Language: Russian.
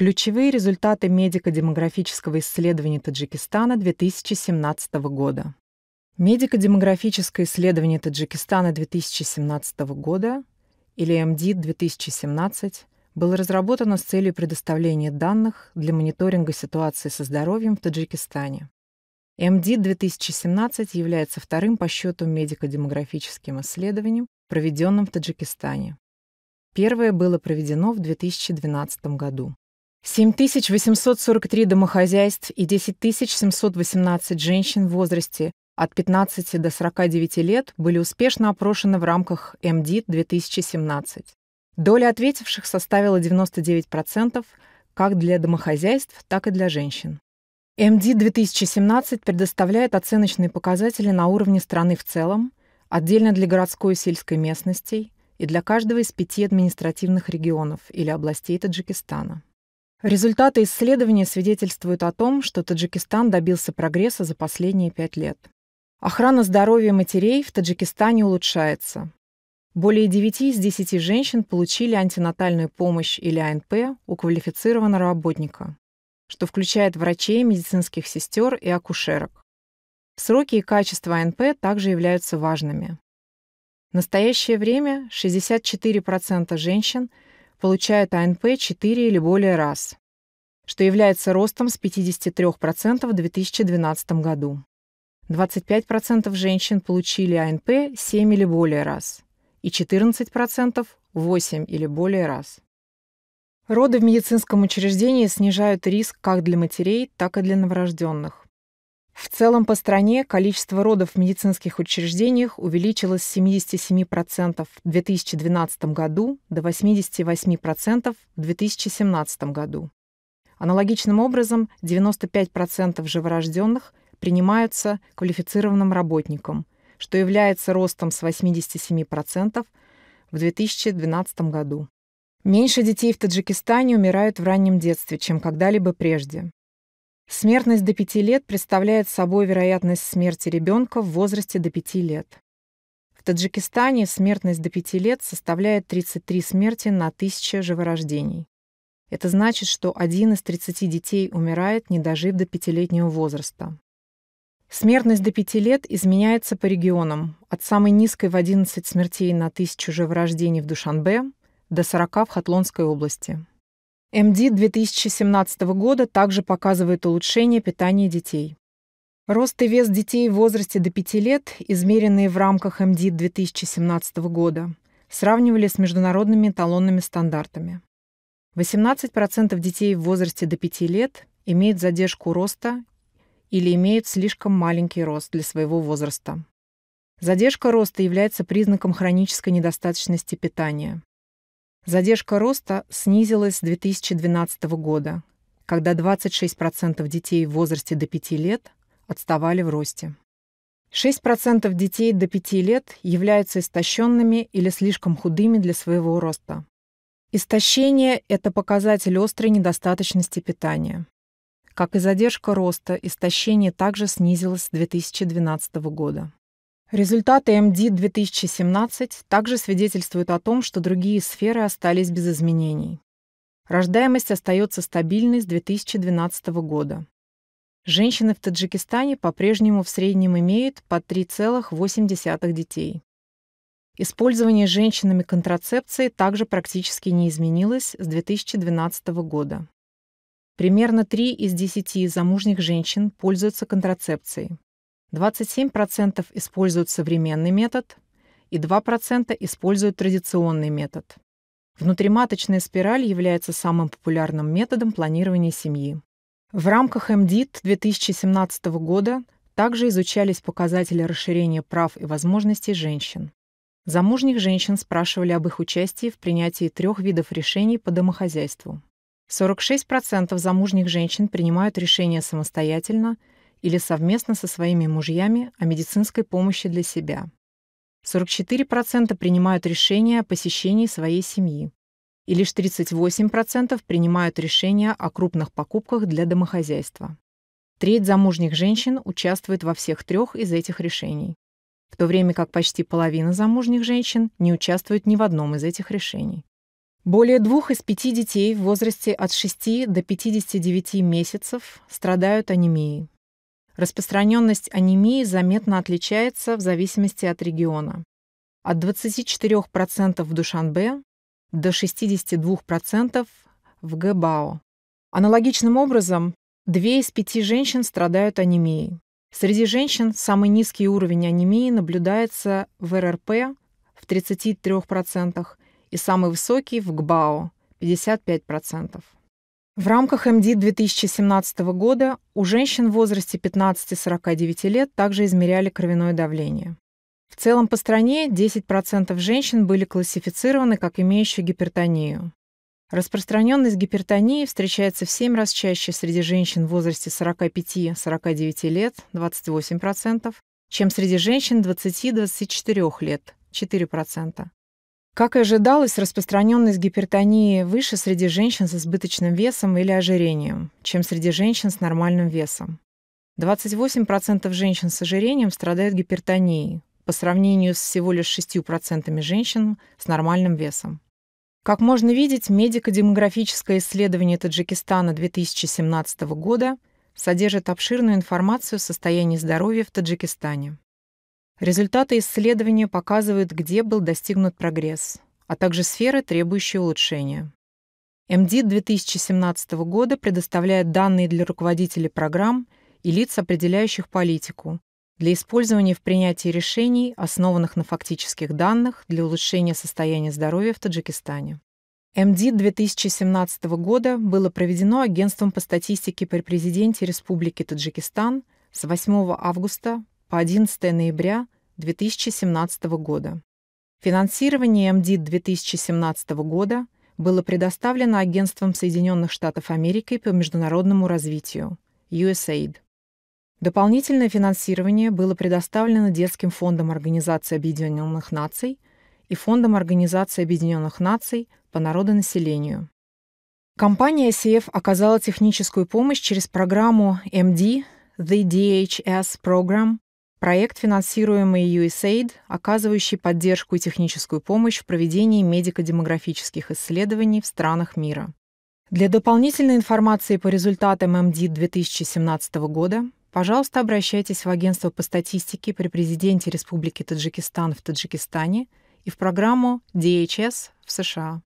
Ключевые результаты медико-демографического исследования Таджикистана 2017 года. Медико-демографическое исследование Таджикистана 2017 года, или МДИД-2017, было разработано с целью предоставления данных для мониторинга ситуации со здоровьем в Таджикистане. МДИД-2017 является вторым по счету медико-демографическим исследованием, проведенным в Таджикистане. Первое было проведено в 2012 году. 7843 домохозяйств и 10718 женщин в возрасте от 15 до 49 лет были успешно опрошены в рамках МДИТ-2017. Доля ответивших составила 99% как для домохозяйств, так и для женщин. МД-2017 предоставляет оценочные показатели на уровне страны в целом, отдельно для городской и сельской местностей и для каждого из пяти административных регионов или областей Таджикистана. Результаты исследования свидетельствуют о том, что Таджикистан добился прогресса за последние пять лет. Охрана здоровья матерей в Таджикистане улучшается. Более 9 из 10 женщин получили антинатальную помощь или АНП у квалифицированного работника, что включает врачей, медицинских сестер и акушерок. Сроки и качество АНП также являются важными. В настоящее время 64% женщин – получают АНП 4 или более раз, что является ростом с 53% в 2012 году. 25% женщин получили АНП 7 или более раз и 14% 8 или более раз. Роды в медицинском учреждении снижают риск как для матерей, так и для новорожденных. В целом по стране количество родов в медицинских учреждениях увеличилось с 77% в 2012 году до 88% в 2017 году. Аналогичным образом 95% живорожденных принимаются квалифицированным работникам, что является ростом с 87% в 2012 году. Меньше детей в Таджикистане умирают в раннем детстве, чем когда-либо прежде. Смертность до 5 лет представляет собой вероятность смерти ребенка в возрасте до 5 лет. В Таджикистане смертность до 5 лет составляет 33 смерти на 1000 живорождений. Это значит, что один из 30 детей умирает, не дожив до пятилетнего возраста. Смертность до 5 лет изменяется по регионам, от самой низкой в 11 смертей на 1000 живорождений в Душанбе до 40 в Хатлонской области. МД 2017 года также показывает улучшение питания детей. Рост и вес детей в возрасте до 5 лет, измеренные в рамках МД 2017 года, сравнивали с международными эталонными стандартами. 18% детей в возрасте до 5 лет имеют задержку роста или имеют слишком маленький рост для своего возраста. Задержка роста является признаком хронической недостаточности питания. Задержка роста снизилась с 2012 года, когда 26% детей в возрасте до 5 лет отставали в росте. 6% детей до 5 лет являются истощенными или слишком худыми для своего роста. Истощение – это показатель острой недостаточности питания. Как и задержка роста, истощение также снизилось с 2012 года. Результаты МД-2017 также свидетельствуют о том, что другие сферы остались без изменений. Рождаемость остается стабильной с 2012 года. Женщины в Таджикистане по-прежнему в среднем имеют по 3,8 детей. Использование женщинами контрацепции также практически не изменилось с 2012 года. Примерно 3 из 10 замужних женщин пользуются контрацепцией. 27% используют современный метод и 2% используют традиционный метод. Внутриматочная спираль является самым популярным методом планирования семьи. В рамках МДИТ 2017 года также изучались показатели расширения прав и возможностей женщин. Замужних женщин спрашивали об их участии в принятии трех видов решений по домохозяйству. 46% замужних женщин принимают решения самостоятельно – или совместно со своими мужьями о медицинской помощи для себя. 44% принимают решения о посещении своей семьи. И лишь 38% принимают решения о крупных покупках для домохозяйства. Треть замужних женщин участвует во всех трех из этих решений, в то время как почти половина замужних женщин не участвует ни в одном из этих решений. Более двух из пяти детей в возрасте от 6 до 59 месяцев страдают анемией, Распространенность анемии заметно отличается в зависимости от региона. От 24% в Душанбе до 62% в Гэбао. Аналогичным образом, две из пяти женщин страдают анемией. Среди женщин самый низкий уровень анемии наблюдается в РРП в 33% и самый высокий в ГБАО – 55%. В рамках МД 2017 года у женщин в возрасте 15-49 лет также измеряли кровяное давление. В целом по стране 10% женщин были классифицированы как имеющие гипертонию. Распространенность гипертонии встречается в 7 раз чаще среди женщин в возрасте 45-49 лет 28%, чем среди женщин 20-24 лет 4%. Как и ожидалось, распространенность гипертонии выше среди женщин с избыточным весом или ожирением, чем среди женщин с нормальным весом. 28% женщин с ожирением страдают гипертонией по сравнению с всего лишь 6% женщин с нормальным весом. Как можно видеть, медико-демографическое исследование Таджикистана 2017 года содержит обширную информацию о состоянии здоровья в Таджикистане. Результаты исследования показывают, где был достигнут прогресс, а также сферы, требующие улучшения. МД 2017 года предоставляет данные для руководителей программ и лиц, определяющих политику, для использования в принятии решений, основанных на фактических данных для улучшения состояния здоровья в Таджикистане. МД 2017 года было проведено Агентством по статистике при президенте Республики Таджикистан с 8 августа по 11 ноября 2017 года. Финансирование МДИ 2017 года было предоставлено Агентством Соединенных Штатов Америки по международному развитию USAID. Дополнительное финансирование было предоставлено Детским фондом Организации Объединенных Наций и Фондом Организации Объединенных Наций по народонаселению. Компания CF e оказала техническую помощь через программу MD, The DHS Program, Проект, финансируемый USAID, оказывающий поддержку и техническую помощь в проведении медико-демографических исследований в странах мира. Для дополнительной информации по результатам МД 2017 года, пожалуйста, обращайтесь в Агентство по статистике при президенте Республики Таджикистан в Таджикистане и в программу DHS в США.